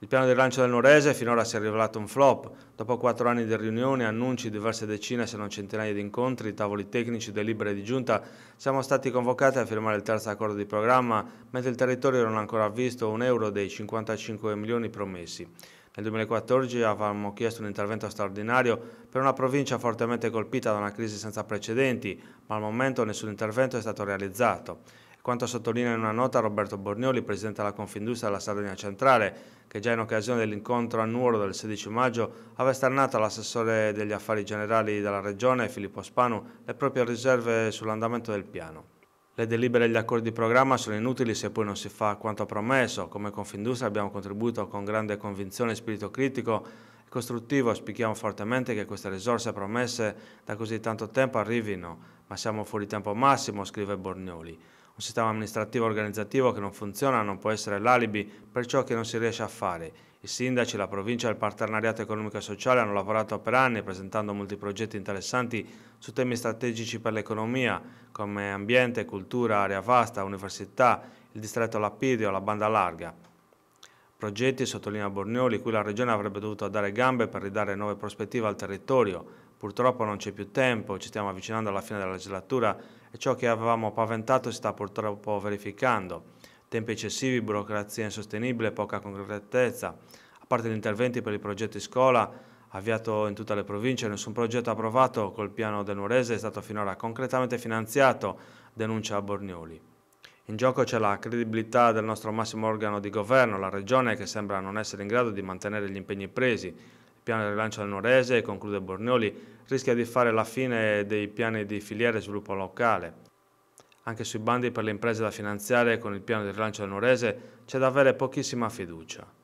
Il piano di rilancio del Norese finora si è rivelato un flop. Dopo quattro anni di riunioni, annunci, diverse decine se non centinaia di incontri, tavoli tecnici, delibere di giunta, siamo stati convocati a firmare il terzo accordo di programma, mentre il territorio non ha ancora visto un euro dei 55 milioni promessi. Nel 2014 avevamo chiesto un intervento straordinario per una provincia fortemente colpita da una crisi senza precedenti, ma al momento nessun intervento è stato realizzato. Quanto sottolinea in una nota Roberto Bornioli, presidente della Confindustria della Sardegna Centrale, che già in occasione dell'incontro annuale del 16 maggio aveva esternato all'assessore degli affari generali della regione, Filippo Spanu, le proprie riserve sull'andamento del piano. Le delibere e gli accordi di programma sono inutili se poi non si fa quanto promesso. Come Confindustria abbiamo contribuito con grande convinzione e spirito critico e costruttivo. Spieghiamo fortemente che queste risorse promesse da così tanto tempo arrivino, ma siamo fuori tempo massimo, scrive Bornioli. Un sistema amministrativo e organizzativo che non funziona non può essere l'alibi per ciò che non si riesce a fare. I sindaci, la provincia e il partenariato economico e sociale hanno lavorato per anni presentando molti progetti interessanti su temi strategici per l'economia come ambiente, cultura, area vasta, università, il distretto Lapidio, la banda larga. Progetti, sottolinea Borneoli, cui la regione avrebbe dovuto dare gambe per ridare nuove prospettive al territorio. Purtroppo non c'è più tempo, ci stiamo avvicinando alla fine della legislatura e ciò che avevamo paventato si sta purtroppo verificando. Tempi eccessivi, burocrazia insostenibile, poca concretezza, a parte gli interventi per i progetti scuola avviato in tutte le province, nessun progetto approvato col piano del Nuorese è stato finora concretamente finanziato, denuncia Bornioli. In gioco c'è la credibilità del nostro massimo organo di governo, la Regione, che sembra non essere in grado di mantenere gli impegni presi, piano rilancio del Norese, conclude Bornioli, rischia di fare la fine dei piani di filiera e sviluppo locale. Anche sui bandi per le imprese da finanziare con il piano di rilancio del Norese c'è da avere pochissima fiducia.